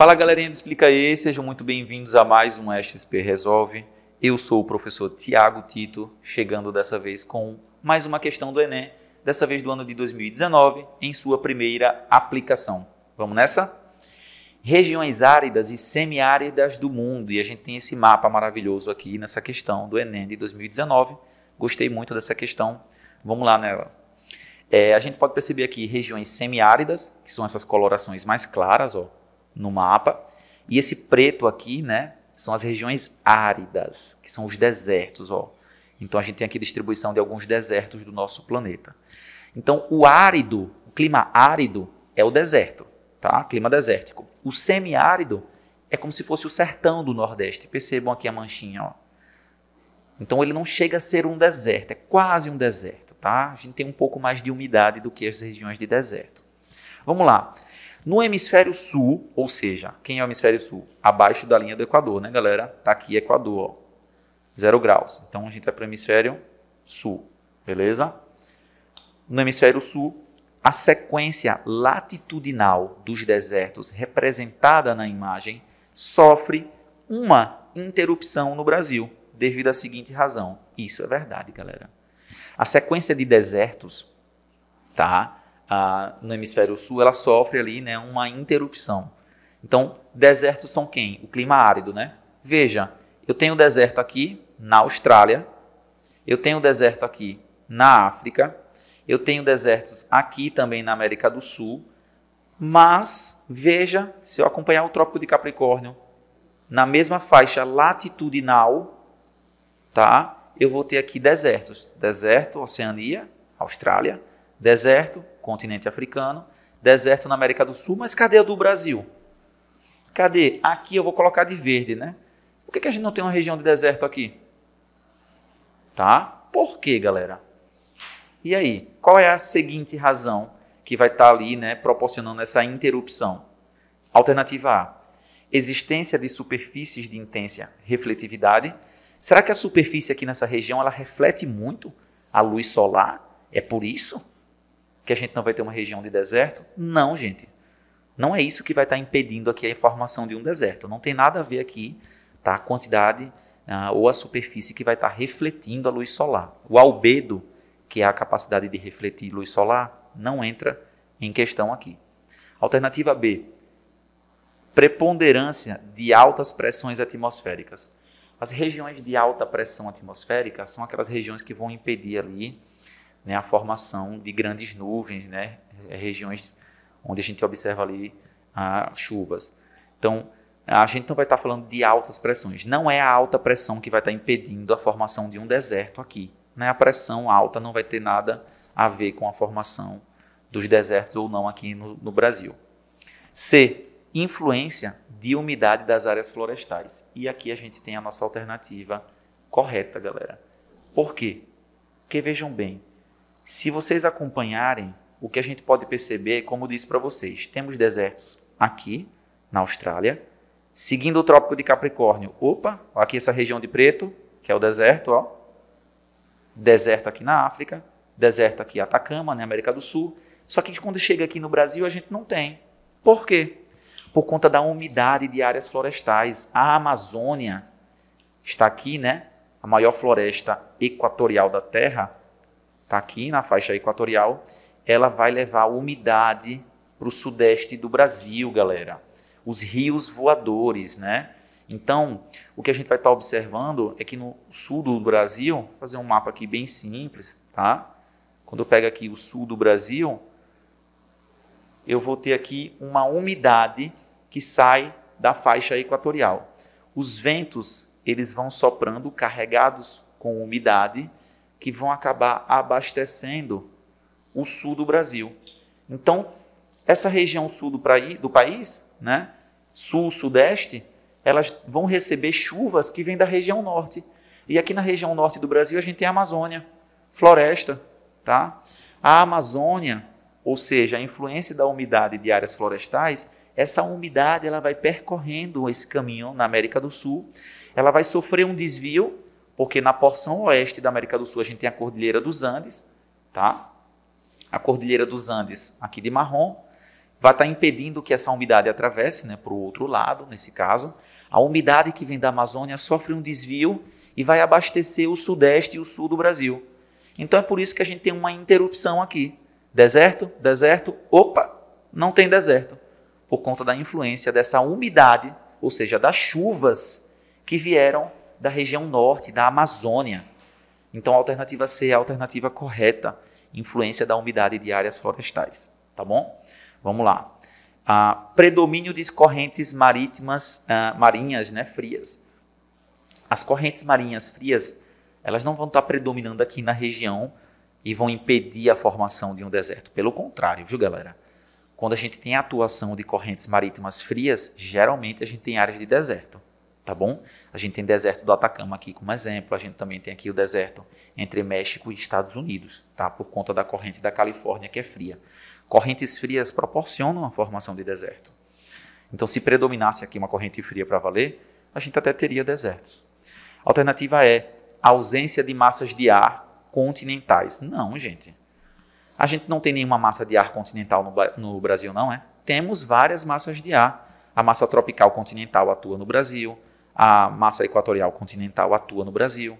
Fala galerinha do Explica E, sejam muito bem-vindos a mais um XP Resolve. Eu sou o professor Tiago Tito, chegando dessa vez com mais uma questão do Enem, dessa vez do ano de 2019, em sua primeira aplicação. Vamos nessa? Regiões áridas e semiáridas do mundo, e a gente tem esse mapa maravilhoso aqui nessa questão do Enem de 2019. Gostei muito dessa questão, vamos lá nela. É, a gente pode perceber aqui regiões semiáridas, que são essas colorações mais claras, ó, no mapa. E esse preto aqui, né, são as regiões áridas, que são os desertos, ó. Então a gente tem aqui distribuição de alguns desertos do nosso planeta. Então o árido, o clima árido é o deserto, tá? Clima desértico. O semiárido é como se fosse o sertão do Nordeste. Percebam aqui a manchinha, ó. Então ele não chega a ser um deserto, é quase um deserto, tá? A gente tem um pouco mais de umidade do que as regiões de deserto. Vamos lá. No hemisfério sul, ou seja, quem é o hemisfério sul? Abaixo da linha do Equador, né, galera? Tá aqui Equador, ó. Zero graus. Então a gente vai para o hemisfério sul, beleza? No hemisfério sul, a sequência latitudinal dos desertos representada na imagem sofre uma interrupção no Brasil devido à seguinte razão. Isso é verdade, galera. A sequência de desertos, tá? a, no hemisfério sul, ela sofre ali né, uma interrupção. Então, desertos são quem? O clima árido, né? Veja, eu tenho deserto aqui na Austrália, eu tenho deserto aqui na África, eu tenho desertos aqui também na América do Sul, mas veja, se eu acompanhar o Trópico de Capricórnio na mesma faixa latitudinal, tá? Eu vou ter aqui desertos: deserto, Oceania, Austrália, deserto, continente africano, deserto na América do Sul, mas cadê a do Brasil? Cadê? Aqui eu vou colocar de verde, né? Por que, que a gente não tem uma região de deserto aqui? Tá? Por quê, galera? E aí, qual é a seguinte razão que vai estar tá ali, né, proporcionando essa interrupção? Alternativa A: existência de superfícies de intensa refletividade. Será que a superfície aqui nessa região ela reflete muito a luz solar? É por isso? que a gente não vai ter uma região de deserto? Não, gente. Não é isso que vai estar impedindo aqui a formação de um deserto. Não tem nada a ver aqui tá? a quantidade ah, ou a superfície que vai estar refletindo a luz solar. O albedo, que é a capacidade de refletir luz solar, não entra em questão aqui. Alternativa B, preponderância de altas pressões atmosféricas. As regiões de alta pressão atmosférica são aquelas regiões que vão impedir ali né, a formação de grandes nuvens, né, é, regiões onde a gente observa ali ah, chuvas. Então, a gente não vai estar falando de altas pressões. Não é a alta pressão que vai estar impedindo a formação de um deserto aqui. Né? A pressão alta não vai ter nada a ver com a formação dos desertos ou não aqui no, no Brasil. C. Influência de umidade das áreas florestais. E aqui a gente tem a nossa alternativa correta, galera. Por quê? Porque vejam bem, se vocês acompanharem, o que a gente pode perceber, como disse para vocês, temos desertos aqui na Austrália, seguindo o Trópico de Capricórnio. Opa, aqui essa região de preto, que é o deserto, ó. Deserto aqui na África, deserto aqui Atacama, na né, América do Sul. Só que quando chega aqui no Brasil, a gente não tem. Por quê? Por conta da umidade de áreas florestais. A Amazônia está aqui, né? A maior floresta equatorial da Terra está aqui na faixa equatorial, ela vai levar umidade para o sudeste do Brasil, galera. Os rios voadores, né? Então, o que a gente vai estar tá observando é que no sul do Brasil, vou fazer um mapa aqui bem simples, tá? Quando eu pego aqui o sul do Brasil, eu vou ter aqui uma umidade que sai da faixa equatorial. Os ventos, eles vão soprando carregados com umidade que vão acabar abastecendo o sul do Brasil. Então, essa região sul do, praí, do país, né, sul, sudeste, elas vão receber chuvas que vêm da região norte. E aqui na região norte do Brasil a gente tem a Amazônia, floresta, tá? A Amazônia, ou seja, a influência da umidade de áreas florestais, essa umidade ela vai percorrendo esse caminho na América do Sul, ela vai sofrer um desvio porque na porção oeste da América do Sul a gente tem a Cordilheira dos Andes, tá? A Cordilheira dos Andes aqui de marrom vai estar tá impedindo que essa umidade atravesse né, para o outro lado, nesse caso. A umidade que vem da Amazônia sofre um desvio e vai abastecer o sudeste e o sul do Brasil. Então é por isso que a gente tem uma interrupção aqui. Deserto, deserto, opa, não tem deserto. Por conta da influência dessa umidade, ou seja, das chuvas que vieram da região norte, da Amazônia. Então, a alternativa C é a alternativa correta, influência da umidade de áreas florestais, tá bom? Vamos lá. Ah, predomínio de correntes marítimas, ah, marinhas, né, frias. As correntes marinhas frias, elas não vão estar predominando aqui na região e vão impedir a formação de um deserto. Pelo contrário, viu, galera? Quando a gente tem a atuação de correntes marítimas frias, geralmente a gente tem áreas de deserto tá bom? A gente tem deserto do Atacama aqui como exemplo, a gente também tem aqui o deserto entre México e Estados Unidos, tá? Por conta da corrente da Califórnia que é fria. Correntes frias proporcionam a formação de deserto. Então, se predominasse aqui uma corrente fria para valer, a gente até teria desertos. A alternativa é ausência de massas de ar continentais. Não, gente. A gente não tem nenhuma massa de ar continental no, no Brasil, não é? Temos várias massas de ar. A massa tropical continental atua no Brasil, a massa equatorial continental atua no Brasil.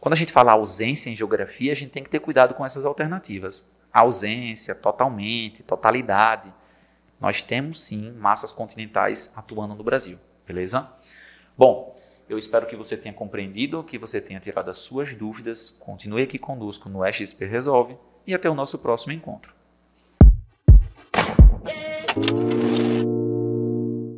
Quando a gente fala ausência em geografia, a gente tem que ter cuidado com essas alternativas. Ausência, totalmente, totalidade. Nós temos sim massas continentais atuando no Brasil, beleza? Bom, eu espero que você tenha compreendido, que você tenha tirado as suas dúvidas. Continue aqui conosco no XP Resolve e até o nosso próximo encontro.